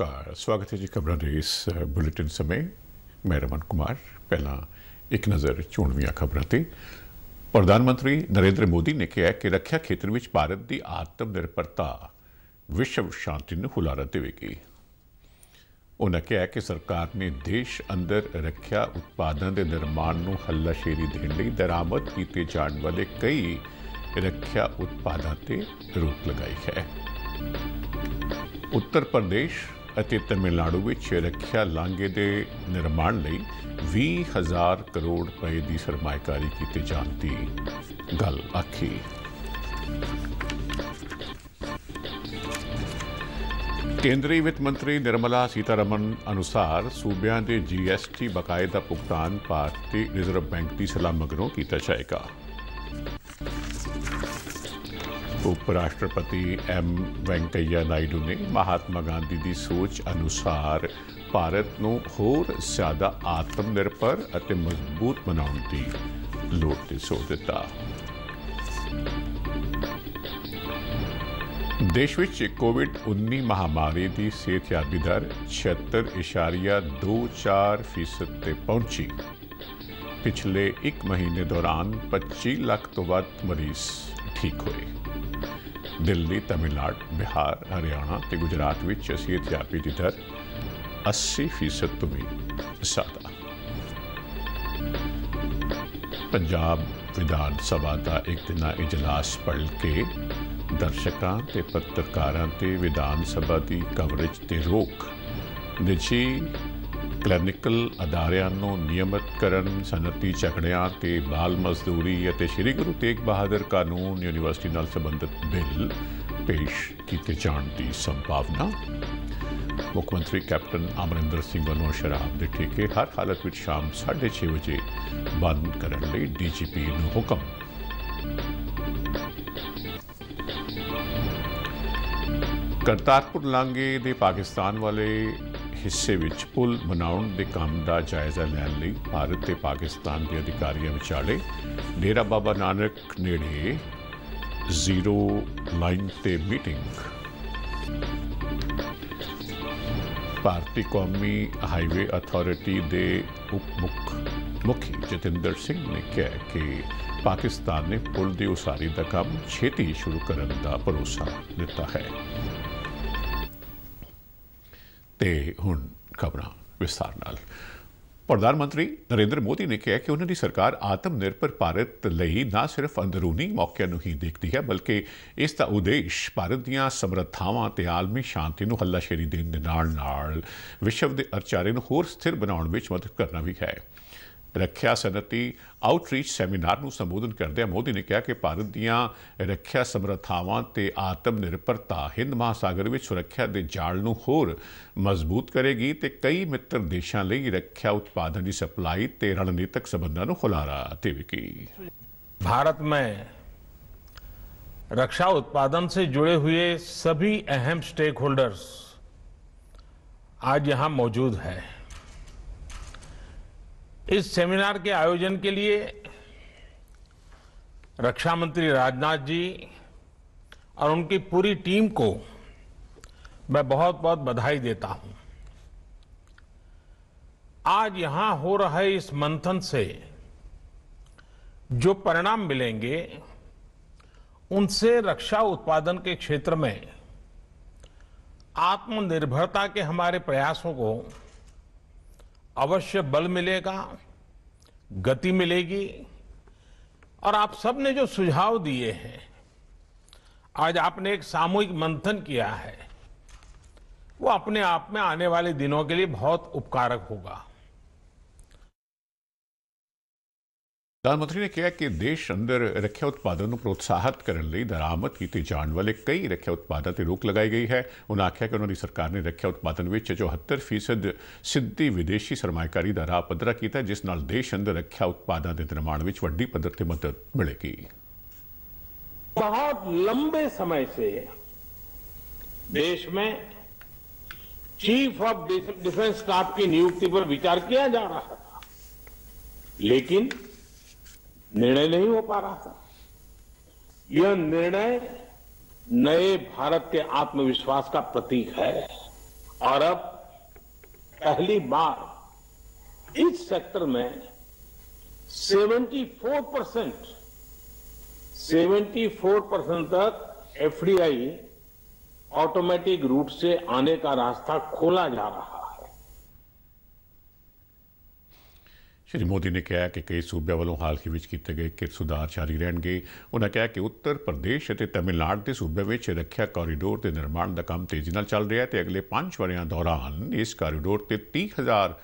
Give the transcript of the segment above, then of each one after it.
ਨਮਸਕਾਰ ਸਵਾਗਤ ਹੈ ਜੀ ਖਬਰਾਂ ਦੇ ਇਸ ਬੁਲੇਟਿਨ ਸਮੇਂ ਮੈਂ ਰਮਨ ਕੁਮਾਰ ਪਹਿਲਾਂ ਇੱਕ ਨਜ਼ਰ ਚੋਣਵੀਆਂ ਖਬਰਾਂ ਤੇ ਪ੍ਰਧਾਨ ਮੰਤਰੀ ਨਰਿੰਦਰ ਮੋਦੀ ਨੇ ਕਿਹਾ ਕਿ ਰੱਖਿਆ ਖੇਤਰ ਵਿੱਚ ਭਾਰਤ ਦੀ ਆਤਮ ਨਿਰਭਰਤਾ ਵਿਸ਼ਵ ਸ਼ਾਂਤੀ ਨੂੰ ਹੁਲਾਰਾ ਦੇਵੇਗੀ ਉਹਨਾਂ ਕਿਹਾ ਕਿ ਸਰਕਾਰ ਨੇ ਦੇਸ਼ ਅੰਦਰ ਰੱਖਿਆ ਉਤਪਾਦਨ ਦੇ ਨਿਰਮਾਣ ਨੂੰ ਹੱਲਾਸ਼ੇਰੀ ਦੇਣ ਲਈ ਦਰਾਮਦ ਕੀਤੇ ਜਾਣ ਵਾਲੇ ਕਈ ਰੱਖਿਆ ਉਤਪਾਦਾਂ ਤੇ ਰੋਕ ਲਗਾਈ ਹੈ ਉੱਤਰ ਪ੍ਰਦੇਸ਼ ਅਤੇ ਤਮਿਲਨਾਡੂ ਵਿੱਚ ਰੱਖਿਆ ਲਾਂਗੇ ਦੇ ਨਿਰਮਾਣ ਲਈ 20000 ਕਰੋੜ ਰੁਪਏ ਦੀ ਸਰਮਾਇਕਾਰੀ ਕੀਤੀ ਜਾਂਦੀ ਗੱਲ ਆਖੀ ਕੇਂਦਰੀ ਵਿੱਤ ਮੰਤਰੀ ਨਿਰਮਲਾ ਸੀਤਾਰਮਨ ਅਨੁਸਾਰ ਸੂਬਿਆਂ ਦੇ ਜੀਐਸਟੀ ਬਕਾਇਦਾ ਦਾ ਭੁਗਤਾਨ ਭਾਰਤੀ ਰਿਜ਼ਰਵ ਬੈਂਕ ਦੀ ਸਲਾਹ ਮਗਰੋਂ ਕੀਤਾ ਜਾਏਗਾ ਉਪ ਰਾਸ਼ਟਰਪਤੀ ਐਮ ਵੈਂਕਈਆ ਨਾਇਡੂ ਨੇ ਮਹਾਤਮਾ ਗਾਂਧੀ ਦੀ ਸੋਚ ਅਨੁਸਾਰ ਭਾਰਤ ਨੂੰ ਹੋਰ ਜ਼ਿਆਦਾ ਆਤਮ ਨਿਰਭਰ ਅਤੇ ਮਜ਼ਬੂਤ ਬਣਾਉਣ ਦੀ ਲੋੜ ਤੇ ਸੋਚ ਦਿੱਤਾ ਦੇਸ਼ ਵਿੱਚ ਕੋਵਿਡ-19 ਮਹਾਮਾਰੀ ਦੀ ਸਿਹਤਯਾਬੀ ਦਰ 76.24% ਤੇ ਪਹੁੰਚੀ ਪਿਛਲੇ 1 ਮਹੀਨੇ ਦੌਰਾਨ 25 ਲੱਖ ਤੋਂ ਵੱਧ ਮਰੀਜ਼ ਠੀਕ ਹੋਏ ਦਿੱਲੀ ਤਮਿਲਨਾਡੂ ਬਿਹਾਰ ਹਰਿਆਣਾ ਤੇ ਗੁਜਰਾਤ ਵਿੱਚ ਅਸੀਂ ਅਧਿਆਪੀ ਦੀ ਦਰ 80% ਤੋਂ ਵੀ ਜ਼ਿਆਦਾ ਪੰਜਾਬ ਵਿਧਾਨ ਸਭਾ ਦਾ ਇੱਕ ਦਿਨਾ ਇਜਲਾਸ ਪੜ੍ਹ ਕੇ ਦਰਸ਼ਕਾਂ ਤੇ ਪੱਤਰਕਾਰਾਂ ਤੇ ਵਿਧਾਨ ਸਭਾ ਦੀ ਕਵਰੇਜ ਤੇ ਰੋਕ ਨਿਜੀ ਕਲੀਨਿਕਲ ਅਦਾਰਿਆਂ ਨੂੰ ਨਿਯਮਤ ਕਰਨ ਸਨਅਤੀ ਚਕੜਿਆਂ ਤੇ ਬਾਲ ਮਜ਼ਦੂਰੀ ਅਤੇ ਸ਼੍ਰੀ ਗੁਰੂ ਤੇਗ ਬਹਾਦਰ ਕਾਨੂੰਨ ਯੂਨੀਵਰਸਿਟੀ ਨਾਲ ਸੰਬੰਧਿਤ ਬਿੱਲ ਪੇਸ਼ ਕੀਤੇ ਜਾਣ ਦੀ ਸੰਭਾਵਨਾ ਮੁੱਖ ਮੰਤਰੀ ਕੈਪਟਨ ਅਮਰਿੰਦਰ ਸਿੰਘ ਵੱਲੋਂ ਸ਼ਰਾਬ ਦੇ ਠੇਕੇ ਹਰ ਹਾਲਤ ਵਿੱਚ ਸ਼ਾਮ 6:30 ਵਜੇ ਬੰਦ ਕਰਨ ਲਈ ਡੀਜੀਪੀ ਨੂੰ ਹੁਕਮ ਕਰਤਾਰਪੁਰ ਲਾਂਗੇ ਦੇ ਪਾਕਿਸਤਾਨ ਵਾਲੇ ਹਿੱਸੇ ਵਿੱਚ ਪੁਲ ਬਣਾਉਣ ਦੇ ਕੰਮ ਦਾ ਜਾਇਜ਼ਾ ਲੈਣ ਲਈ ਭਾਰਤ ਤੇ ਪਾਕਿਸਤਾਨ ਦੇ ਅਧਿਕਾਰੀਆਂ ਵਿਚਾਲੇ ਡੇਰਾ ਬਾਬਾ ਨਾਨਕ ਨੇੜੇ ਜ਼ੀਰੋ ਲਾਈਨ ਤੇ ਮੀਟਿੰਗ ਭਾਰਤੀ ਕੌਮੀ ਹਾਈਵੇ ਅਥਾਰਟੀ ਦੇ ਉਪ ਮੁੱਖ ਮੁਖੀ ਜਤਿੰਦਰ ਸਿੰਘ ਨੇ ਕਿਹਾ ਕਿ ਪਾਕਿਸਤਾਨ ਨੇ ਪੁਲ ਦੀ ਉਸਾਰੀ ਦਾ ਕੰਮ ਛੇਤੀ ਸ਼ੁਰੂ ਕਰਨ ਦਾ ਭਰੋਸਾ ਦਿੱਤਾ ਹੈ ਤੇ ਹੁਣ ਖਬਰਾਂ ਵਿਸਥਾਰ ਨਾਲ ਪ੍ਰਧਾਨ ਮੰਤਰੀ ਨਰਿੰਦਰ ਮੋਦੀ ਨੇ ਕਿਹਾ ਕਿ ਉਹਨਾਂ ਦੀ ਸਰਕਾਰ ਆਤਮ ਨਿਰਭਰ ਭਾਰਤ ਲਈ ਨਾ ਸਿਰਫ ਅੰਦਰੂਨੀ ਮੌਕਿਆਂ ਨੂੰ ਹੀ ਦੇਖਦੀ ਹੈ ਬਲਕਿ ਇਸ ਦਾ ਉਦੇਸ਼ ਭਾਰਤ ਦੀਆਂ ਸਮਰੱਥਾਵਾਂ ਤੇ ਆਲਮੀ ਸ਼ਾਂਤੀ ਨੂੰ ਹੱਲਾਸ਼ੇਰੀ ਦੇਣ ਦੇ ਨਾਲ ਨਾਲ ਵਿਸ਼ਵ ਦੇ ਅਰਚਾਰੇ ਨੂੰ ਹੋਰ ਸਥਿਰ ਬਣਾਉਣ ਵਿੱਚ ਮਦਦ ਕਰਨਾ ਵੀ ਹੈ ਰੱਖਿਆ ਸਨਤੀ ਆਊਟਰੀਚ ਸੈਮੀਨਾਰ ਨੂੰ ਸੰਬੋਧਨ ਕਰਦਿਆਂ ਮੋਦੀ ਨੇ ਕਿਹਾ ਕਿ ਭਾਰਤ ਦੀਆਂ ਰੱਖਿਆ ਸਮਰੱਥਾਵਾਂ ਤੇ ਆਤਮ ਨਿਰਭਰਤਾ ਹਿੰਦ ਮਹਾਸਾਗਰ ਵਿੱਚ ਸੁਰੱਖਿਆ ਦੇ ਜਾਲ ਨੂੰ ਹੋਰ ਮਜ਼ਬੂਤ ਕਰੇਗੀ ਤੇ ਕਈ ਮਿੱਤਰ ਦੇਸ਼ਾਂ ਲਈ ਰੱਖਿਆ ਉਤਪਾਦਨ ਦੀ ਸਪਲਾਈ ਤੇ ਰਣਨੀਤਕ ਸਬੰਧਾਂ ਨੂੰ ਖੁਲਾਰਾ ਦੇਵੇਗੀ भारत ਭਾਰਤ ਮੈਂ ਰੱਖਿਆ ਉਤਪਾਦਨ ਸੇ ਜੁੜੇ ਹੋਏ ਸਭੀ ਅਹਿਮ ਸਟੇਕਹੋਲਡਰਸ ਅੱਜ ਇੱਥੇ ਮੌਜੂਦ ਹੈ इस सेमिनार के आयोजन के लिए रक्षा मंत्री राजनाथ जी और उनकी पूरी टीम को मैं बहुत बहुत बधाई देता हूं आज यहां हो रहे इस मंथन से जो परिणाम मिलेंगे उनसे रक्षा उत्पादन के क्षेत्र में आत्मनिर्भरता के हमारे प्रयासों को अवश्य बल मिलेगा गति मिलेगी और आप सब ने जो सुझाव दिए हैं आज आपने एक सामूहिक मंथन किया है वो अपने आप में आने वाले दिनों के लिए बहुत उपकारक होगा ਪ੍ਰਧਾਨ ਮੰਤਰੀ ਨੇ ਕਿਹਾ ਕਿ ਦੇਸ਼ ਅੰਦਰ ਰੱਖਿਆ ਉਤਪਾਦਨ ਨੂੰ ਪ੍ਰੋਤਸਾਹਤ ਕਰਨ ਲਈ ਦਰਾਮਦ ਕੀਤੇ ਜਾਣ ਵਾਲੇ ਕਈ ਰੱਖਿਆ ਉਤਪਾਦਾਂ ਤੇ ਰੋਕ ਲਗਾਈ ਗਈ ਹੈ ਉਹਨਾਂ ਆਖਿਆ ਕਿ ਉਹਨਾਂ ਦੀ ਸਰਕਾਰ ਨੇ ਰੱਖਿਆ ਉਤਪਾਦਨ ਵਿੱਚ 74% ਸਿੱਧੀ ਵਿਦੇਸ਼ੀ ਸਰਮਾਇਕਾਰੀ ਦਾ ਰਾਹ ਪੱਧਰਾ ਕੀਤਾ ਜਿਸ ਨਾਲ ਦੇਸ਼ ਅੰਦਰ ਰੱਖਿਆ ਉਤਪਾਦਾਂ ਦੇ ਨਿਰਮਾਣ ਵਿੱਚ ਵੱਡੀ ਪੱਧਰ ਤੇ ਮਦਦ ਮਿਲੇਗੀ ਬਹੁਤ ਲੰਬੇ ਸਮੇਂ ਸੇ ਦੇਸ਼ में चीफ ऑफ डिफेंस स्टाफ की नियुक्ति पर विचार किया जा रहा था लेकिन निर्णय नहीं हो पा रहा था यह निर्णय नए भारत के आत्मविश्वास का प्रतीक है और अब पहली बार इस सेक्टर में 74 परसेंट सेवेंटी परसेंट तक एफडीआई ऑटोमेटिक रूप से आने का रास्ता खोला जा रहा है ਸ਼੍ਰੀ ਮੋਦੀ ਨੇ ਕਿਹਾ ਕਿ ਕਈ ਸੂਬਿਆਂ ਵੱਲੋਂ ਹਾਲ ਹੀ ਵਿੱਚ ਕੀਤੇ ਗਏ ਕਿ ਸੁਧਾਰ ਚਾਰੀ ਰਹਿਣਗੇ ਉਹਨਾਂ ਕਿਹਾ ਕਿ ਉੱਤਰ ਪ੍ਰਦੇਸ਼ ਅਤੇ ਤਮਿਲਨਾਡੂ ਦੇ ਸੂਬਿਆਂ ਵਿੱਚ ਰੱਖਿਆ ਕੋਰੀਡੋਰ ਦੇ ਨਿਰਮਾਣ ਦਾ ਕੰਮ ਤੇਜ਼ੀ ਨਾਲ ਚੱਲ ਰਿਹਾ ਹੈ ਤੇ ਅਗਲੇ 5 ਵਰਿਆਂ ਦੌਰਾਨ ਇਸ ਕੋਰੀਡੋਰ ਤੇ 30000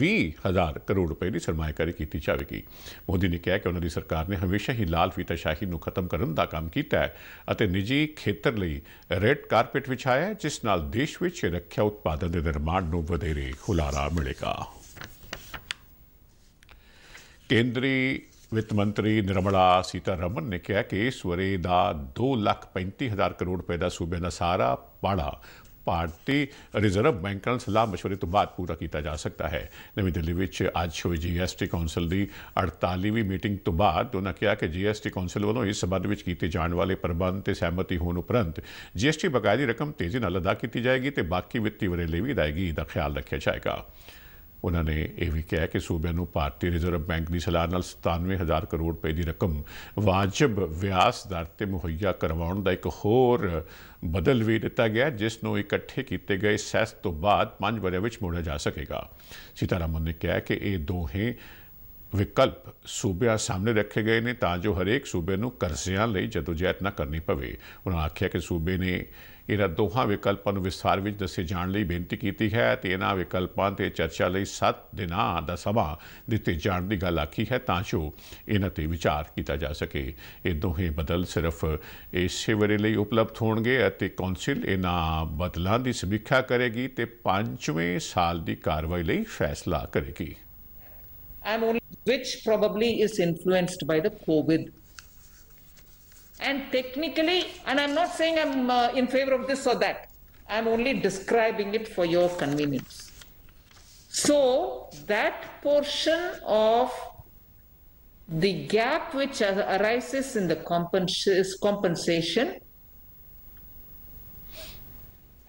20000 ਕਰੋੜ ਰੁਪਏ ਦੀ ਸਰਮਾਇਕਾਰੀ ਕੀਤੀ ਜਾਵੇਗੀ ਮੋਦੀ ਨੇ ਕਿਹਾ ਕਿ ਉਹਨਾਂ ਦੀ ਸਰਕਾਰ ਨੇ ਹਮੇਸ਼ਾ ਹੀ ਲਾਲ ਫੀਤਾ ਸ਼ਾਹੀ ਨੂੰ ਖਤਮ ਕਰਨ ਦਾ ਕੰਮ ਕੀਤਾ ਹੈ ਅਤੇ ਨਿੱਜੀ ਖੇਤਰ ਲਈ ਰੈੱਡ ਕਾਰਪਟ ਵਿਛਾਇਆ ਹੈ ਜਿਸ ਨਾਲ ਦੇਸ਼ ਵਿੱਚ ਰੱਖਿਆ ਉਤਪਾਦਨ ਦੇ ਨਿਰਮਾਣ ਨੂੰ ਵਧੇਰੇ ਖੁਲਾਰਾ ਮਿਲੇਗਾ ਕੇਂਦਰੀ ਵਿੱਤ ਮੰਤਰੀ ਨਿਰਮਲਾ ਸੀਤਾਰਮਨ ਨੇ ਕਿਹਾ ਕਿ ਇਸ ਵਰੇ ਦਾ 2,35,000 ਕਰੋੜ ਰੁਪਏ ਦਾ ਸੂਬੇ ਦਾ ਸਾਰਾ ਪਾੜਾ ਭਾਰਤੀ ਰਿਜ਼ਰਵ ਬੈਂਕ ਨਾਲ ਸਲਾਹ مشورے ਤੋਂ ਬਾਅਦ ਪੂਰਾ ਕੀਤਾ ਜਾ ਸਕਦਾ ਹੈ ਨਵੀਂ ਦਿੱਲੀ ਵਿੱਚ ਅੱਜ ਹੋਈ ਜੀਐਸਟੀ ਕੌਂਸਲ ਦੀ 48ਵੀਂ ਮੀਟਿੰਗ ਤੋਂ ਬਾਅਦ ਉਹਨਾਂ ਕਿਹਾ ਕਿ ਜੀਐਸਟੀ ਕੌਂਸਲ ਵੱਲੋਂ ਇਸ ਸਬੰਧ ਵਿੱਚ ਕੀਤੇ ਜਾਣ ਵਾਲੇ ਪ੍ਰਬੰਧ ਤੇ ਸਹਿਮਤੀ ਹੋਣ ਉਪਰੰਤ ਜੀਐਸਟੀ ਬਕਾਇਦੀ ਰਕਮ ਤੇਜ਼ੀ ਨਾਲ ਅਦਾ ਕੀਤੀ ਜਾਏਗੀ ਤੇ ਬਾਕੀ ਵਿੱਤੀ ਵਰੇ ਲਈ ਵੀ ਅਦਾਇਗੀ ਦਾ ਖਿਆਲ ਰੱਖਿਆ ਜਾਏਗਾ ਉਹਨਾਂ ਨੇ ਇਹ ਵੀ ਕਿਹਾ ਕਿ ਸੂਬਿਆਂ ਨੂੰ ਭਾਰਤੀ ਰਿਜ਼ਰਵ ਬੈਂਕ ਦੀ ਸਲਾਹ ਨਾਲ 97000 ਕਰੋੜ ਰੁਪਏ ਦੀ ਰਕਮ ਵਾਜਬ ਵਿਆਸ ਦਰ ਤੇ ਮੁਹੱਈਆ ਕਰਵਾਉਣ ਦਾ ਇੱਕ ਹੋਰ ਬਦਲ ਵੀ ਦਿੱਤਾ ਗਿਆ ਜਿਸ ਨੂੰ ਇਕੱਠੇ ਕੀਤੇ ਗਏ ਸੈਸ ਤੋਂ ਬਾਅਦ 5 ਵਰਿਆਂ ਵਿੱਚ ਮੋੜਿਆ ਜਾ ਸਕੇਗਾ ਸੀਤਾਰਾਮਨ ਨੇ ਕਿਹਾ ਕਿ ਇਹ ਦੋਹੇ ਵਿਕਲਪ ਸੂਬਿਆਂ ਸਾਹਮਣੇ ਰੱਖੇ ਗਏ ਨੇ ਤਾਂ ਜੋ ਹਰੇਕ ਸੂਬੇ ਨੂੰ ਕਰਜ਼ਿਆਂ ਲਈ ਜਦੋਜਹਿਦ ਨਾ ਕਰਨੀ ਪਵੇ ਉਹਨਾਂ ਆਖਿਆ ਕਿ ਸੂਬੇ ਨੇ ਇਹਨਾਂ ਦੋਹਾਂ ਵਿਕਲਪਾਂ ਨੂੰ ਵਿਸਥਾਰ ਵਿੱਚ ਦੱਸੇ ਜਾਣ ਲਈ ਬੇਨਤੀ ਕੀਤੀ ਹੈ ਤੇ ਇਹਨਾਂ ਵਿਕਲਪਾਂ ਤੇ ਚਰਚਾ ਲਈ 7 ਦਿਨਾਂ ਦਾ ਸਮਾਂ ਦਿੱਤੇ ਜਾਣ ਦੀ ਗੱਲ ਆਖੀ ਹੈ ਤਾਂ ਜੋ ਇਹਨਾਂ ਤੇ ਵਿਚਾਰ ਕੀਤਾ ਜਾ ਸਕੇ ਇਹ ਦੋਹੇ ਬਦਲ ਸਿਰਫ ਇਸੇ ਵਰੇ ਲਈ ਉਪਲਬਧ ਹੋਣਗੇ ਅਤੇ ਕੌਂਸਲ ਇਹਨਾਂ ਬਦਲਾਂ ਦੀ ਸਮੀਖਿਆ ਕਰੇਗੀ ਤੇ 5ਵੇਂ ਸਾਲ ਦੀ ਕਾਰਵਾਈ ਲਈ ਫੈਸਲਾ ਕਰੇਗੀ which probably is influenced by the COVID And technically, and I'm not saying I'm uh, in favor of this or that, I'm only describing it for your convenience. So, that portion of the gap which arises in the compens compensation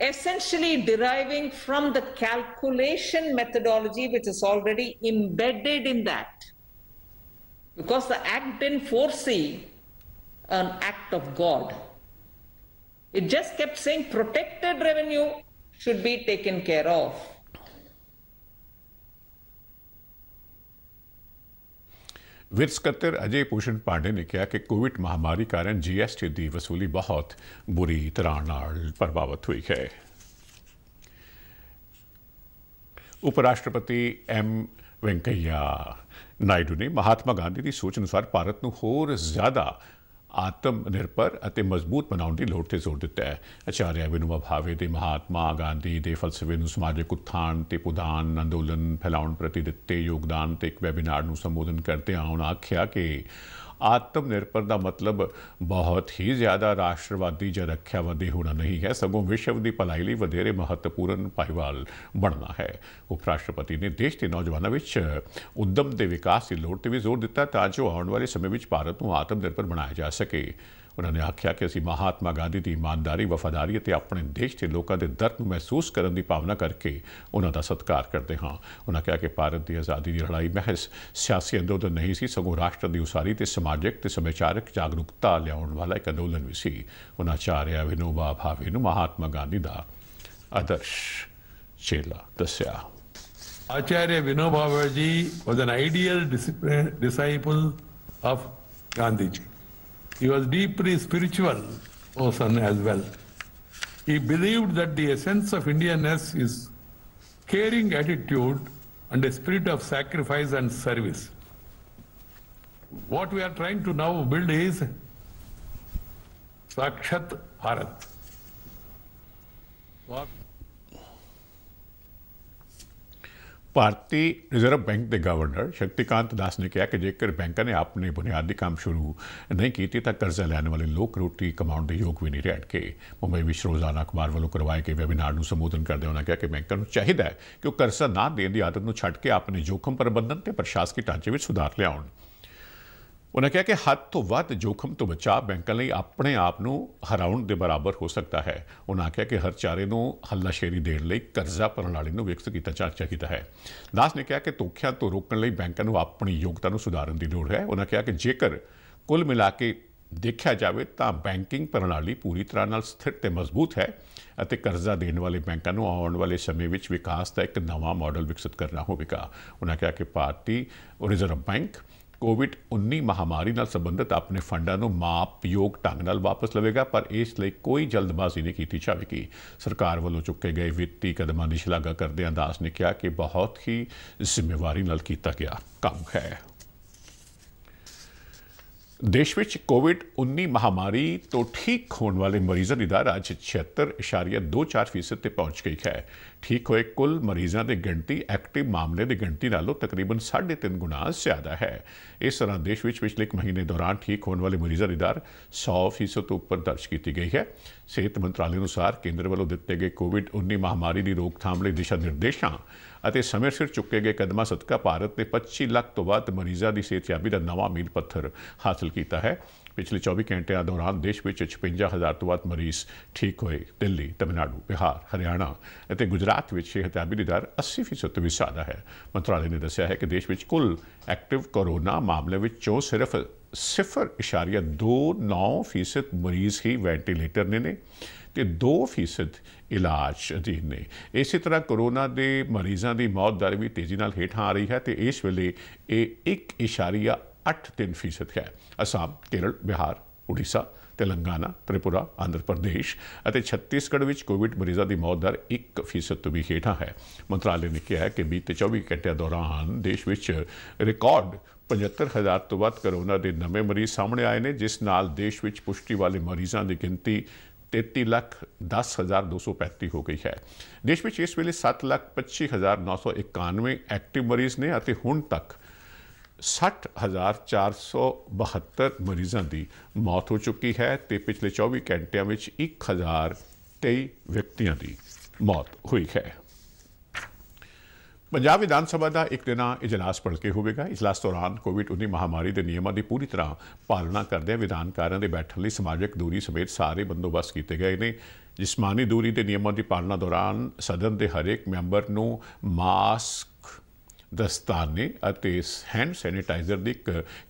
essentially deriving from the calculation methodology which is already embedded in that because the act didn't foresee an act of God. It just kept saying protected revenue should be taken care of. ਵਿੱਤ ਸਕੱਤਰ ਅਜੇ ਪੂਸ਼ਨ ਪਾਂਡੇ ਨੇ ਕਿਹਾ ਕਿ Covid ਮਹਾਮਾਰੀ ਕਾਰਨ GST ਦੀ ਵਸੂਲੀ ਬਹੁਤ ਬੁਰੀ ਤਰ੍ਹਾਂ ਨਾਲ ਪ੍ਰਭਾਵਿਤ ਹੋਈ ਹੈ। ਉਪ ਰਾਸ਼ਟਰਪਤੀ ਐਮ ਵੈਂਕਈਆ ਨਾਇਡੂ ਨੇ ਮਹਾਤਮਾ ਗਾਂਧੀ ਦੀ ਸੋਚ ਅਨੁਸਾਰ ਭਾਰਤ ਨੂੰ ਹੋਰ ਜ਼ਿਆਦਾ ਆਤਮ ਨਿਰਪਰ ਅਤੇ ਮਜ਼ਬੂਤ ਬਣਾਉਣ ਦੀ ਲੋੜ ਤੇ ਜ਼ੋਰ ਦਿੱਤਾ ਹੈ ਅਚਾਰਿਆ ਵਿਨੋਬਾ ਭਾਵੇ ਦੇ ਮਹਾਤਮਾ ਗਾਂਧੀ ਦੇ ਫਲਸਫੇ ਨੂੰ ਸਮਾਜਿਕ ਉਥਾਨ ਤੇ ਪੁਦਾਨ ਅੰਦੋਲਨ ਫੈਲਾਉਣ ਪ੍ਰਤੀ ਦਿੱਤੇ ਯੋਗਦਾਨ ਤੇ ਇੱਕ ਵੈਬਿਨਾਰ ਨੂੰ ਸੰਬੋਧਨ ਕਰਦੇ ਹੋਣ ਆਖਿਆ ਕਿ ਆਤਮ ਨਿਰਭਰ ਦਾ ਮਤਲਬ ਬਹੁਤ ਹੀ ਜ਼ਿਆਦਾ ਰਾਸ਼ਟਰਵਾਦੀ ਜਾਂ ਰੱਖਿਆਵਾਦੀ ਹੋਣਾ ਨਹੀਂ ਹੈ ਸਗੋਂ ਵਿਸ਼ਵ ਦੀ ਭਲਾਈ ਲਈ ਵਧੇਰੇ ਮਹੱਤਵਪੂਰਨ ਪਾਈਵਾਲ ਬਣਨਾ ਹੈ ਉਪ ਰਾਸ਼ਟਰਪਤੀ ਨੇ ਦੇਸ਼ ਦੇ ਨੌਜਵਾਨਾਂ ਵਿੱਚ ਉਦਮ ਦੇ ਵਿਕਾਸ ਦੀ ਲੋੜ ਤੇ ਵੀ ਜ਼ੋਰ ਦਿੱਤਾ ਤਾਂ ਜੋ ਆਉਣ ਵਾਲੇ ਸਮੇਂ ਵਿੱਚ ਭਾਰਤ ਨੂੰ ਆਤਮ ਨਿਰਭਰ ਬਣਾਇਆ ਜਾ ਸਕੇ ਉਹਨਾਂ ਨੇ ਆਖਿਆ ਕਿ ਅਸੀਂ ਮਹਾਤਮਾ ਗਾਂਧੀ ਦੀ ਇਮਾਨਦਾਰੀ ਵਫਾਦਾਰੀ ਅਤੇ ਆਪਣੇ ਦੇਸ਼ ਦੇ ਲੋਕਾਂ ਦੇ ਦਰਦ ਨੂੰ ਮਹਿਸੂਸ ਕਰਨ ਦੀ ਭਾਵਨਾ ਕਰਕੇ ਉਹਨਾਂ ਦਾ ਸਤਿਕਾਰ ਕਰਦੇ ਹਾਂ ਉਹਨਾਂ ਕਿਹਾ ਕਿ ਭਾਰਤ ਦੀ ਆਜ਼ਾਦੀ ਦੀ ਲੜਾਈ ਮਹਿਸ ਸਿਆਸੀ ਅੰਦੋਲਨ ਨਹੀਂ ਸੀ ਸਗੋਂ ਰਾਸ਼ਟਰ ਦੀ ਉਸਾਰੀ ਤੇ ਸਮਾਜਿਕ ਤੇ ਸਮਾਜਾਰਕ ਜਾਗਰੂਕਤਾ ਲਿਆਉਣ ਵਾਲਾ ਇੱਕ ਅੰਦੋਲਨ ਵੀ ਸੀ ਉਹਨਾਂ ਚਾਰਿਆ ਵਿਨੋਬਾ ਭਾਵੇ ਨੂੰ ਮਹਾਤਮਾ ਗਾਂਧੀ ਦਾ ਆਦਰਸ਼ ਚੇਲਾ ਦੱਸਿਆ ਜੀ was Bhaveji ideal an disciple of Gandhi ji He was deeply spiritual person as well. He believed that the essence of Indianness is caring attitude and a spirit of sacrifice and service. What we are trying to now build is Sakshat Bharat. ਭਾਰਤੀ reserve bank ਦੇ governor Shaktikanta Das ਨੇ ਕਿਹਾ ਕਿ ਜੇਕਰ ਬੈਂਕਾਂ ਨੇ ਆਪਣੇ ਬੁਨਿਆਦੀ ਕੰਮ ਸ਼ੁਰੂ ਨਹੀਂ ਕੀਤੇ ਤਾਂ ਕਰਜ਼ਾ ਲੈਣ ਵਾਲੇ ਲੋਕ ਰੋਟੀ ਕਮਾਉਣ ਦੇ ਯੋਗ ਵੀ ਨਹੀਂ ਰਹਿਣਗੇ ਮੁੰਬਈ ਵਿੱਚ ਰੋਜ਼ਾਨਾ ਅਖਬਾਰ ਵੱਲੋਂ ਕਰਵਾਏ ਗਏ ਵੈਬਿਨਾਰ ਨੂੰ ਸੰਬੋਧਨ ਕਰਦੇ ਉਹਨਾਂ ਕਿਹਾ ਕਿ ਬੈਂਕਾਂ ਨੂੰ ਚਾਹੀਦਾ ਹੈ ਕਿ ਉਹ ਕਰਜ਼ਾ ਨਾ ਦੇਣ ਦੀ ਆਦਤ ਨੂੰ ਛੱਡ ਕੇ ਆਪਣੇ ਜੋਖਮ ਪ੍ਰਬੰਧਨ ਤੇ ਪ੍ਰਸ਼ਾਸਕੀ ਢਾਂਚੇ ਵਿੱਚ ਸੁਧਾਰ ਲਿਆਉਣ ਉਹਨਾਂ ਕਿਹਾ ਕਿ ਹੱਦ ਤੋਂ ਵੱਧ ਜੋਖਮ ਤੋਂ ਬਚਾਅ ਬੈਂਕਾਂ ਲਈ ਆਪਣੇ ਆਪ ਨੂੰ ਹਰਾਉਣ ਦੇ ਬਰਾਬਰ ਹੋ ਸਕਦਾ ਹੈ ਉਹਨਾਂ ਕਿਹਾ ਕਿ ਹਰ ਚਾਰੇ ਨੂੰ ਹੱਲਾਸ਼ੇਰੀ ਦੇਣ ਲਈ ਕਰਜ਼ਾ ਪ੍ਰਣਾਲੀ ਨੂੰ ਵਿਕਸਿਤ ਕੀਤਾ ਚਰਚਾ ਕੀਤਾ ਹੈ ਦਾਸ ਨੇ ਕਿਹਾ ਕਿ ਤੋਖਿਆਂ ਤੋਂ ਰੋਕਣ ਲਈ ਬੈਂਕਾਂ ਨੂੰ ਆਪਣੀ ਯੋਗਤਾ ਨੂੰ ਸੁਧਾਰਨ ਦੀ ਲੋੜ ਹੈ ਉਹਨਾਂ ਕਿਹਾ ਕਿ ਜੇਕਰ ਕੁੱਲ ਮਿਲਾ ਕੇ ਦੇਖਿਆ ਜਾਵੇ ਤਾਂ ਬੈਂਕਿੰਗ ਪ੍ਰਣਾਲੀ ਪੂਰੀ ਤਰ੍ਹਾਂ ਨਾਲ ਸਥਿਰ ਤੇ ਮਜ਼ਬੂਤ ਹੈ ਅਤੇ ਕਰਜ਼ਾ ਦੇਣ ਵਾਲੇ ਬੈਂਕਾਂ ਨੂੰ ਆਉਣ ਵਾਲੇ ਸਮੇਂ ਵਿੱਚ ਵਿਕਾਸ ਦਾ ਇੱਕ ਨਵਾਂ ਮਾਡਲ ਵਿਕਸਿਤ ਕਰਨਾ ਹੋਵੇਗਾ ਉਹਨਾਂ ਕਿਹਾ ਕਿ ਭਾਰਤੀ ਰਿਜ਼ਰਵ ਬੈਂਕ ਕੋਵਿਡ-19 ਮਹਾਮਾਰੀ ਨਾਲ ਸੰਬੰਧਿਤ ਆਪਣੇ ਫੰਡਾਂ ਨੂੰ ਮਾਪਯੋਗ ਢੰਗ ਨਾਲ ਵਾਪਸ ਲਵੇਗਾ ਪਰ ਇਸ ਲਈ ਕੋਈ ਜਲਦਬਾਜ਼ੀ ਨਹੀਂ ਕੀਤੀ ਜਾਵੇਗੀ ਸਰਕਾਰ ਵੱਲੋਂ ਚੁੱਕੇ ਗਏ ਵਿੱਤੀ ਕਦਮਾਂ ਦੀ ਸ਼ਲਾਘਾ ਕਰਦੇ ਅੰਦਾਜ਼ ਨੇ ਕਿਹਾ ਕਿ ਬਹੁਤ ਹੀ ਜ਼ਿੰਮੇਵਾਰੀ ਨਾਲ ਕੀਤਾ ਗਿਆ ਕੰਮ ਹੈ ਦੇਸ਼ ਵਿੱਚ ਕੋਵਿਡ-19 ਮਹਾਮਾਰੀ ਤੋਂ ਠੀਕ ਹੋਣ ਵਾਲੇ ਮਰੀਜ਼ਾਂ ਦੀ ਦਰ ਅੱਜ 76.24% ਤੇ ਪਹੁੰਚ ਗਈ ਹੈ ਠੀਕ ਹੋਏ ਕੁੱਲ ਮਰੀਜ਼ਾਂ ਦੀ ਗਿਣਤੀ ਐਕਟਿਵ ਮਾਮਲੇ ਦੀ ਗਿਣਤੀ ਨਾਲੋਂ ਤਕਰੀਬਨ 3.5 ਗੁਣਾ ਜ਼ਿਆਦਾ ਹੈ ਇਸ ਤਰ੍ਹਾਂ ਦੇਸ਼ ਵਿੱਚ ਪਿਛਲੇ ਇੱਕ ਮਹੀਨੇ ਦੌਰਾਨ ਠੀਕ ਹੋਣ ਵਾਲੇ ਮਰੀਜ਼ਾਂ ਦੀ ਦਰ 100% ਤੋਂ ਉੱਪਰ ਦਰਜ ਕੀਤੀ ਗਈ ਹੈ ਸਿਹਤ ਮੰਤਰਾਲੇ ਅਨੁਸਾਰ ਕੇਂਦਰ ਵੱਲੋਂ ਦਿੱਤੇ ਗਏ ਕੋਵਿਡ-19 ਮਹਾਮਾਰੀ ਦੀ ਰੋਕਥਾਮ ਲਈ ਦਿਸ਼ਾ ਨਿਰਦੇਸ਼ਾਂ ਅਤੇ ਸਮੇਂ ਸਿਰ ਚੁੱਕੇ ਗਏ ਕਦਮਾਂ ਸਦਕਾ ਭਾਰਤ ਨੇ 25 ਲੱਖ ਤੋਂ ਵੱਧ ਮਰੀਜ਼ਾਂ ਦੀ ਸਿਹਤਯਾਬੀ ਦਾ ਨਵਾਂ ਮੀਲ ਪੱਥਰ ਹਾਸਲ ਕੀਤਾ ਹੈ ਪਿਛਲੇ 24 ਘੰਟਿਆਂ ਦੌਰਾਨ ਦੇਸ਼ ਵਿੱਚ 56000 ਤੋਂ ਵੱਧ ਮਰੀਜ਼ ਠੀਕ ਹੋਏ ਦਿੱਲੀ ਤਮਿਲਨਾਡੂ ਬਿਹਾਰ ਹਰਿਆਣਾ ਅਤੇ ਗੁਜਰਾਤ ਵਿੱਚ ਸਿਹਤ ਦਰ 80% ਤੋਂ ਵੀ ਜ਼ਿਆਦਾ ਹੈ ਮੰਤਰਾਲੇ ਨੇ ਦੱਸਿਆ ਹੈ ਕਿ ਦੇਸ਼ ਵਿੱਚ ਕੁੱਲ ਐਕਟਿਵ ਕੋਰੋਨਾ ਮਾਮਲੇ ਵਿੱਚੋਂ ਸਿਰਫ 0.29% ਮਰੀਜ਼ ਹੀ ਵੈਂਟੀਲੇਟਰ ਨੇ ਨੇ ਤੇ 2% ਇਲਾਜ ਅਧੀਨ ਨੇ ਇਸੇ ਤਰ੍ਹਾਂ ਕੋਰੋਨਾ ਦੇ ਮਰੀਜ਼ਾਂ ਦੀ ਮੌਤ ਦਰ ਵੀ ਤੇਜ਼ੀ ਨਾਲ ਹੇਠਾਂ ਆ ਰਹੀ ਹੈ ਤੇ ਇਸ ਵੇਲੇ ਇਹ 8.3 ਫੀਸਦ ਹੈ ਅਸਾਮ ਕੇਰਲ ਬਿਹਾਰ ਉੜੀਸਾ ਤੇਲੰਗਾਨਾ ਤ੍ਰਿਪੁਰਾ ਆਂਧਰ ਪ੍ਰਦੇਸ਼ ਅਤੇ ਛੱਤੀਸਗੜ੍ਹ ਵਿੱਚ ਕੋਵਿਡ ਮਰੀਜ਼ਾਂ ਦੀ ਮੌਤ ਦਰ 1% ਤੋਂ ਵੀ ਹੇਠਾਂ ਹੈ ਮੰਤਰਾਲੇ ਨੇ ਕਿਹਾ ਹੈ ਕਿ ਬੀਤੇ 24 ਘੰਟਿਆਂ ਦੌਰਾਨ ਦੇਸ਼ ਵਿੱਚ ਰਿਕਾਰਡ 75000 ਤੋਂ ਵੱਧ ਕਰੋਨਾ ਦੇ ਨਵੇਂ ਮਰੀਜ਼ ਸਾਹਮਣੇ ਆਏ ਨੇ ਜਿਸ ਨਾਲ ਦੇਸ਼ ਵਿੱਚ ਪੁਸ਼ਟੀ ਵਾਲੇ ਮਰੀਜ਼ਾਂ ਦੀ ਗਿਣਤੀ 33 ਲੱਖ 10235 ਹੋ ਗਈ ਹੈ ਦੇਸ਼ ਵਿੱਚ ਇਸ ਵੇਲੇ 7 ਲੱਖ 25991 ਐਕਟਿਵ ਮਰੀਜ਼ ਨੇ ਅਤੇ ਹੁਣ ਤੱਕ 60472 ਮਰੀਜ਼ਾਂ ਦੀ ਮੌਤ ਹੋ ਚੁੱਕੀ ਹੈ ਤੇ ਪਿਛਲੇ 24 ਘੰਟਿਆਂ ਵਿੱਚ 1023 ਵਿਅਕਤੀਆਂ ਦੀ ਮੌਤ ਹੋਈ ਹੈ ਪੰਜਾਬ ਵਿਧਾਨ ਸਭਾ ਦਾ ਇੱਕ ਦਿਨਾ ਇਜਲਾਸ ਕੇ ਹੋਵੇਗਾ ਇਜਲਾਸ ਦੌਰਾਨ ਕੋਵਿਡ-19 ਮਹਾਮਾਰੀ ਦੇ ਨਿਯਮਾਂ ਦੀ ਪੂਰੀ ਤਰ੍ਹਾਂ ਪਾਲਣਾ ਕਰਦੇ ਵਿਧਾਨਕਾਰਾਂ ਦੇ ਬੈਠਣ ਲਈ ਸਮਾਜਿਕ ਦੂਰੀ ਸਮੇਤ ਸਾਰੇ ਬੰਦੋਬਸਤ ਕੀਤੇ ਗਏ ਨੇ ਜਿਸਮਾਨੀ ਦੂਰੀ ਦੇ ਨਿਯਮਾਂ ਦੀ ਪਾਲਣਾ ਦੌਰਾਨ ਸਦਨ ਦੇ ਹਰੇਕ ਮੈਂਬਰ ਨੂੰ ਮਾਸਕ ਦਸਤਾਨੇ ਅਤੇ ਹੈਂਡ ਸੈਨੀਟਾਈਜ਼ਰ ਦੀ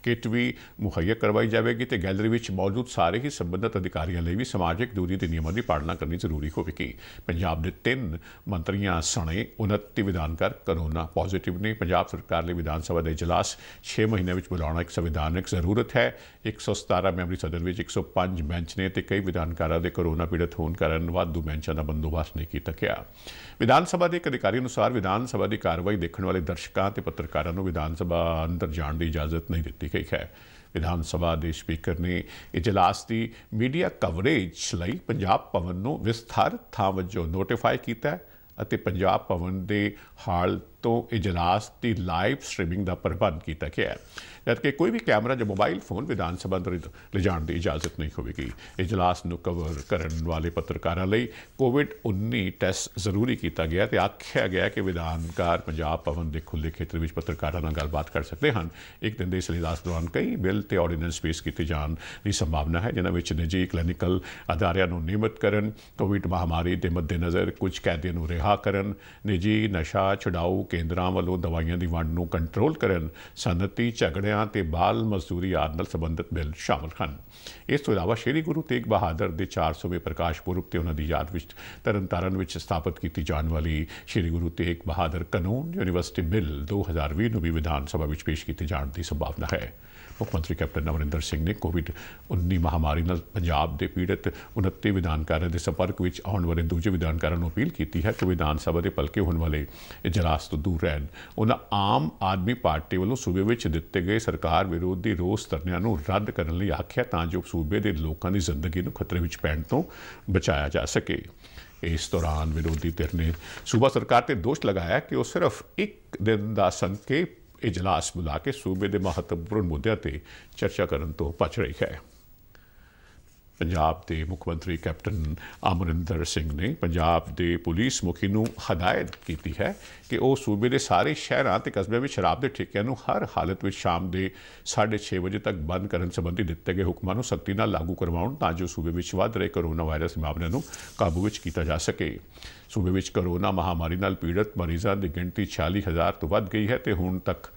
ਕਿੱਟ ਵੀ ਮੁਹੱਈਆ ਕਰਵਾਈ ਜਾਵੇਗੀ ਤੇ ਗੈਲਰੀ ਵਿੱਚ ਮੌਜੂਦ ਸਾਰੇ ਹੀ ਸੰਬੰਧਿਤ ਅਧਿਕਾਰੀਆਂ ਲਈ ਵੀ ਸਮਾਜਿਕ ਦੂਰੀ ਦੇ ਨਿਯਮਾਂ ਦੀ ਪਾਲਣਾ ਕਰਨੀ ਜ਼ਰੂਰੀ ਹੋਵੇਗੀ ਪੰਜਾਬ ਦੇ ਤਿੰਨ ਮੰਤਰੀਆਂ ਸਣੇ 29 ਵਿਧਾਨਕਾਰ ਕਰੋਨਾ ਪੋਜ਼ਿਟਿਵ ਨੇ ਪੰਜਾਬ ਸਰਕਾਰ ਲਈ ਵਿਧਾਨ ਸਭਾ ਦੇ ਇਜਲਾਸ 6 ਮਹੀਨੇ ਵਿੱਚ ਬੁਲਾਉਣਾ ਇੱਕ ਸੰਵਿਧਾਨਕ ਜ਼ਰੂਰਤ ਹੈ 117 ਮੈਂਬਰੀ ਸਦਨ ਵਿੱਚ 105 ਬੈਂਚ ਨੇ ਤੇ ਕਈ ਵਿਧਾਨਕਾਰਾਂ ਦੇ ਕਰੋਨਾ ਪੀੜਤ ਹੋਣ ਕਾਰਨ ਵਾਧੂ ਬੈਂਚਾਂ ਦਾ ਬੰਦੋਬਸਤ ਨਹੀਂ ਕੀਤਾ ਗਿਆ ਵਿਧਾਨ ਸਭਾ ਦੇ ਇੱਕ ਅਧਿਕਾਰੀ ਅਨੁਸਾਰ ਵਿਧਾਨ ਸਭਾ ਦੀ ਕਾਰਵਾਈ ਦੇਖਣ ਵਾਲੇ ਦਰਸ਼ਕ ਦਰਸ਼ਕਾਂ ਤੇ ਪੱਤਰਕਾਰਾਂ ਨੂੰ ਵਿਧਾਨ ਸਭਾ ਅੰਦਰ ਜਾਣ ਦੀ ਇਜਾਜ਼ਤ ਨਹੀਂ ਦਿੱਤੀ ਗਈ ਹੈ ਵਿਧਾਨ ਸਭਾ ਦੇ ਸਪੀਕਰ ਨੇ ਇਜਲਾਸ ਦੀ ਮੀਡੀਆ ਕਵਰੇਜ ਲਈ ਪੰਜਾਬ ਭਵਨ ਨੂੰ ਵਿਸਥਾਰਤ ਥਾਂ ਵਜੋਂ ਨੋਟੀਫਾਈ ਕੀਤਾ ਅਤੇ ਪੰਜਾਬ ਭਵਨ ਦੇ ਹਾਲ ਤੋਂ اجلاس ਦੀ ਲਾਈਵ ਸਟ੍ਰੀਮਿੰਗ ਦਾ ਪ੍ਰਬੰਧ ਕੀਤਾ ਗਿਆ ਹੈ ਜਦਕਿ ਕੋਈ ਵੀ ਕੈਮਰਾ ਜਾਂ ਮੋਬਾਈਲ ਫੋਨ ਵਿਧਾਨ ਸਭਾ ਅੰਦਰ ਲਿਜਾਣ ਦੀ ਇਜਾਜ਼ਤ ਨਹੀਂ ਹੋਵੇਗੀ اجلاس ਨੂੰ ਕਵਰ ਕਰਨ ਵਾਲੇ ਪੱਤਰਕਾਰਾਂ ਲਈ ਕੋਵਿਡ-19 ਟੈਸਟ ਜ਼ਰੂਰੀ ਕੀਤਾ ਗਿਆ ਤੇ ਆਖਿਆ ਗਿਆ ਕਿ ਵਿਧਾਨਕਾਰ ਪੰਜਾਬ ਭਵਨ ਦੇ ਖੁੱਲੇ ਖੇਤਰ ਵਿੱਚ ਪੱਤਰਕਾਰਾਂ ਨਾਲ ਗੱਲਬਾਤ ਕਰ ਸਕਦੇ ਹਨ ਇੱਕ ਦਿਨ ਦੇ ਇਸ ਇਜਲਾਸ ਦੌਰਾਨ ਕਈ ਬਿੱਲ ਤੇ ਆਰਡੀਨੈਂਸ ਪੇਸ਼ ਕੀਤੇ ਜਾਣ ਦੀ ਸੰਭਾਵਨਾ ਹੈ ਜਿਨ੍ਹਾਂ ਵਿੱਚ ਨਿੱਜੀ ਕਲੀਨਿਕਲ ਅਦਾਰਿਆਂ ਨੂੰ ਨਿਯਮਤ ਕਰਨ ਕੋਵਿਡ ਮਹਾਮਾਰੀ ਦੇ ਮੱਦੇਨਜ਼ਰ ਕੁਝ ਕੈਦੀਆਂ ਨੂੰ ਰਿਹਾ ਕਰਨ ਨਿੱਜੀ ਨਸ਼ਾ ਛਡਾਊ ਕੇਂਦਰਾਂ ਵੱਲੋਂ ਦਵਾਈਆਂ ਦੀ ਵੰਡ ਨੂੰ ਕੰਟਰੋਲ ਕਰਨ ਸਨਅਤੀ ਝਗੜਿਆਂ ਤੇ ਬਾਲ ਮਜ਼ਦੂਰੀ ਆਦਿ ਨਾਲ ਸੰਬੰਧਿਤ ਬਿੱਲ ਸ਼ਾਮਲ ਹਨ ਇਸ ਤੋਂ ਇਲਾਵਾ ਸ਼੍ਰੀ ਗੁਰੂ ਤੇਗ ਬਹਾਦਰ ਦੇ 400ਵੇਂ ਪ੍ਰਕਾਸ਼ ਪੁਰਬ ਤੇ ਉਹਨਾਂ ਦੀ ਯਾਦ ਵਿੱਚ ਤਰਨਤਾਰਨ ਵਿੱਚ ਸਥਾਪਿਤ ਕੀਤੀ ਜਾਣ ਵਾਲੀ ਸ਼੍ਰੀ ਗੁਰੂ ਤੇਗ ਬਹਾਦਰ ਕਾਨੂੰਨ ਯੂਨੀਵਰਸਿਟੀ ਬਿੱਲ 2020 ਨੂੰ ਵੀ ਵਿਧਾਨ ਸਭਾ ਵਿੱਚ ਪੇਸ਼ ਕੀਤੇ ਜਾਣ ਦੀ ਸੰਭਾਵਨਾ ਹੈ ਮੁੱਖ ਮੰਤਰੀ ਕੈਪਟਨ ਅਮਰਿੰਦਰ ਸਿੰਘ ਨੇ ਕੋਵਿਡ-19 ਮਹਾਮਾਰੀ ਨਾਲ ਪੰਜਾਬ ਦੇ ਪੀੜਤ 29 ਵਿਧਾਨਕਾਰਾਂ ਦੇ ਸੰਪਰਕ ਵਿੱਚ ਆਉਣ ਵਾਲੇ ਦੂਜੇ ਵਿਧਾਨਕਾਰਾਂ ਨੂੰ ਅਪੀਲ ਕੀਤੀ ਹੈ ਕਿ ਵਿਧਾਨ ਸਭਾ ਦੇ ਪਲਕੇ ਹੋਣ ਵਾਲੇ ਇਜਲਾਸ ਤੋਂ ਦੂਰ ਰਹਿਣ ਉਹਨਾਂ ਆਮ ਆਦਮੀ ਪਾਰਟੀ ਵੱਲੋਂ ਸੂਬੇ ਵਿੱਚ ਦਿੱਤੇ ਗਏ ਸਰਕਾਰ ਵਿਰੋਧੀ ਰੋਸ ਧਰਨਿਆਂ ਨੂੰ ਰੱਦ ਕਰਨ ਲਈ ਆਖਿਆ ਤਾਂ ਜੋ ਸੂਬੇ ਦੇ ਲੋਕਾਂ ਦੀ ਜ਼ਿੰਦਗੀ ਨੂੰ ਖਤਰੇ ਵਿੱਚ ਪੈਣ ਤੋਂ ਬਚਾਇਆ ਜਾ ਸਕੇ ਇਸ ਦੌਰਾਨ ਵਿਰੋਧੀ ਧਿਰ ਨੇ ਸੂਬਾ ਸਰਕਾਰ ਤੇ ਦੋਸ਼ ਲਗਾਇਆ ਕਿ ਉਹ ਸਿਰਫ ਇੱਕ ਦਿਨ ਦਾ ਸੰਕੇਪ ਇਜਲਾਸ ਬੁਲਾ ਕੇ ਸੂਬੇ ਦੇ ਮਹੱਤਵਪੂਰਨ ਮੁੱਦਿਆਂ ਤੇ ਚਰਚਾ ਕਰਨ ਤੋਂ ਪਛ ਰਹੀ ਹੈ ਪੰਜਾਬ ਦੇ ਮੁੱਖ ਮੰਤਰੀ ਕੈਪਟਨ ਅਮਰਿੰਦਰ ਸਿੰਘ ਨੇ ਪੰਜਾਬ ਦੇ ਪੁਲਿਸ ਮੁਖੀ ਨੂੰ ਹਦਾਇਤ ਕੀਤੀ ਹੈ ਕਿ ਉਹ ਸੂਬੇ ਦੇ ਸਾਰੇ ਸ਼ਹਿਰਾਂ ਤੇ ਕਸਬਿਆਂ ਵਿੱਚ ਸ਼ਰਾਬ ਦੇ ਠੇਕਿਆਂ ਨੂੰ ਹਰ ਹਾਲਤ ਵਿੱਚ ਸ਼ਾਮ ਦੇ 6:30 ਵਜੇ ਤੱਕ ਬੰਦ ਕਰਨ ਸੰਬੰਧੀ ਦਿੱਤੇ ਗਏ ਹੁਕਮਾਂ ਨੂੰ ਸਖਤੀ ਨਾਲ ਲਾਗੂ ਕਰਵਾਉਣ ਤਾਂ ਜੋ ਸੂਬੇ ਵਿੱਚ ਵੱਧ ਰਹੇ ਕੋਰੋਨਾ ਵਾਇਰਸ ਮਾਮਲਿਆਂ ਨੂੰ ਕਾਬੂ ਵਿੱਚ ਕੀਤਾ ਜਾ ਸਕੇ ਸੂਬੇ ਵਿੱਚ ਕੋਰੋਨਾ ਮਹਾਮਾਰੀ ਨਾਲ ਪੀੜਤ ਮਰੀਜ਼ਾਂ ਦੀ ਗਿਣਤੀ 40000 ਤੋਂ ਵੱਧ ਗਈ ਹੈ ਤੇ ਹੁਣ ਤੱਕ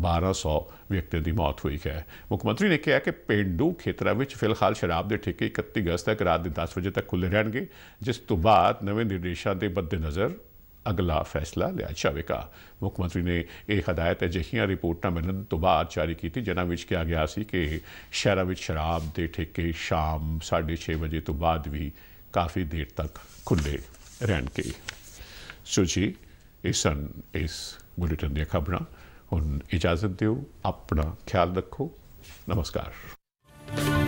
1200 ਵਿਅਕਤੀ ਦੀ ਮੌਤ ਹੋਈ ਹੈ ਮੁੱਖ ਮੰਤਰੀ ਨੇ ਕਿਹਾ ਕਿ ਪਿੰਡੂ ਖੇਤਰਾਂ ਵਿੱਚ ਫਿਲਹਾਲ ਸ਼ਰਾਬ ਦੇ ਠੇਕੇ 31 ਅਗਸਤ ਤੱਕ ਰਾਤ ਦੇ 10 ਵਜੇ ਤੱਕ ਖੁੱਲ੍ਹੇ ਰਹਿਣਗੇ ਜਿਸ ਤੋਂ ਬਾਅਦ ਨਵੇਂ ਨਿਰਦੇਸ਼ਾਂ ਦੇ ਨਜ਼ਰ ਅਗਲਾ ਫੈਸਲਾ ਲਿਆ ਜਾਵੇਗਾ ਮੁੱਖ ਮੰਤਰੀ ਨੇ ਇਹ ਹਦਾਇਤ ਅਜਿਹੀਆਂ ਰਿਪੋਰਟਾਂ ਮਿਲਣ ਤੋਂ ਬਾਅਦ ਜਾਰੀ ਕੀਤੀ ਜਿਨ੍ਹਾਂ ਵਿੱਚ ਕਿਹਾ ਗਿਆ ਸੀ ਕਿ ਸ਼ਹਿਰਾਂ ਵਿੱਚ ਸ਼ਰਾਬ ਦੇ ਠੇਕੇ ਸ਼ਾਮ 6:30 ਵਜੇ ਤੋਂ ਬਾਅਦ ਵੀ ਕਾਫੀ ਦੇਰ ਤੱਕ ਖੁੱਲ੍ਹੇ ਰਹਿਣਗੇ ਸੋ ਜੀ ਇਸ ਇਸ ਬੁਲੇਟਿਨ ਦੀਆਂ ਖਬਰਾਂ ਹੁਣ ਇਜਾਜ਼ਤ ਦਿਓ ਆਪਣਾ ਖਿਆਲ ਰੱਖੋ ਨਮਸਕਾਰ